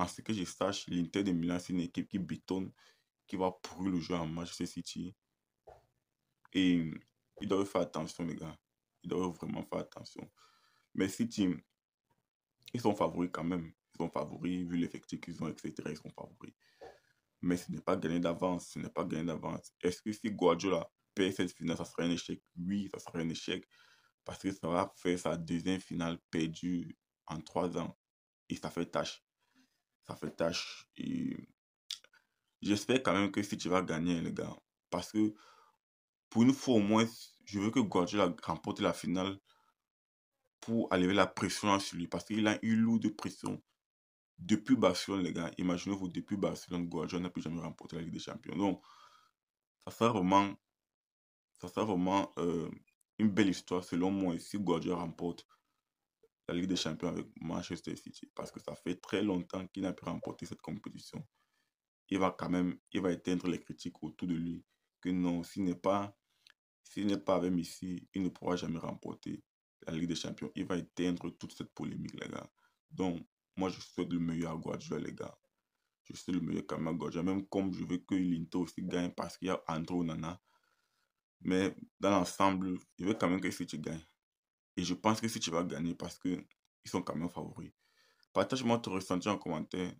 En ce que je sache, l'Inter de Milan, c'est une équipe qui bétonne, qui va pourrir le jeu en Manchester City. Et ils doivent faire attention, les gars. Ils doivent vraiment faire attention. Mais City, ils sont favoris quand même. Ils sont favoris, vu l'effectif qu'ils ont, etc. Ils sont favoris. Mais ce n'est pas gagné d'avance. Ce n'est pas gagné d'avance. Est-ce que si Guardiola perd cette finale, ça sera un échec Oui, ça sera un échec. Parce que ça va faire sa deuxième finale perdue en trois ans. Et ça fait tâche ça fait tâche. Et j'espère quand même que si tu vas gagner, les gars. Parce que pour une fois au moins, je veux que Guardiola remporte la finale pour enlever la pression sur lui. Parce qu'il a eu lourde de pression depuis Barcelone, les gars. Imaginez-vous, depuis Barcelone, Guardiola n'a plus jamais remporté la Ligue des Champions. Donc, ça sera vraiment, ça sera vraiment euh, une belle histoire, selon moi. si Guardiola remporte la Ligue des Champions avec Manchester City parce que ça fait très longtemps qu'il n'a pu remporter cette compétition. Il va quand même, il va éteindre les critiques autour de lui que non, s'il n'est pas, s'il n'est pas avec Messi, il ne pourra jamais remporter la Ligue des Champions. Il va éteindre toute cette polémique, les gars. Donc, moi, je souhaite le meilleur à Guardiola, les gars. Je souhaite le meilleur quand même à Guardiola. Même comme je veux que Linto aussi gagne parce qu'il y a Andro Nana. Mais dans l'ensemble, je veux quand même que City gagne. Et je pense que si tu vas gagner parce qu'ils sont quand même favoris. Partage-moi ton ressenti en commentaire.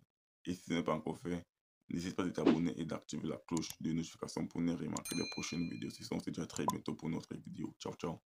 Et si ce n'est pas encore fait, n'hésite pas à t'abonner et d'activer la cloche de notification pour ne rien manquer des prochaines vidéos. Sinon, on se dit à très bientôt pour une autre vidéo. Ciao, ciao.